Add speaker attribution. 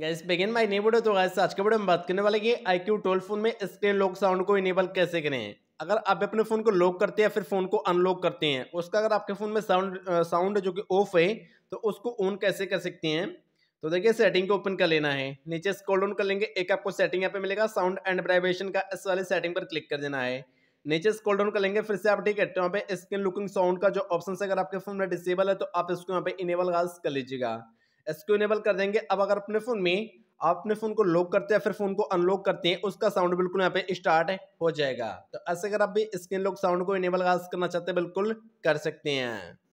Speaker 1: gas begin my neighbour तो guys आज के वीडियो में बात करने वाले कि आई क्यू ट्वेल्व फोन में स्क्रीन लॉक साउंड को इनेबल कैसे करें अगर आप अपने फ़ोन को लॉक करते हैं फिर फ़ोन को अनलॉक करते हैं उसका अगर आपके फ़ोन में साउंड साउंड जो कि ऑफ है तो उसको ऑन कैसे कर सकते हैं तो देखिए सेटिंग को ओपन कर लेना है नीचे स्क्रॉल डाउन कर लेंगे एक आपको सेटिंग यहाँ पे मिलेगा साउंड एंड वाइब्रेशन का इस वाले सेटिंग पर क्लिक कर देना है नीचे स्क्रॉल डाउन कर लेंगे फिर से आप ठीक है वहाँ तो पे स्क्रीन लुकिंग साउंड का जो ऑप्शन अगर आपके फ़ोन में डिसेबल है तो आप इसको यहाँ पे इनेबल गाज कर लीजिएगा इसको इनेबल कर देंगे अब अगर अपने फ़ोन में आप अपने फ़ोन को लॉक करते हैं फिर फ़ोन को अनलॉक करते हैं उसका साउंड बिल्कुल यहाँ पे स्टार्ट हो जाएगा तो ऐसे अगर आप भी स्क्रीन लॉक साउंड को इनेबल करना चाहते हैं बिल्कुल कर सकते हैं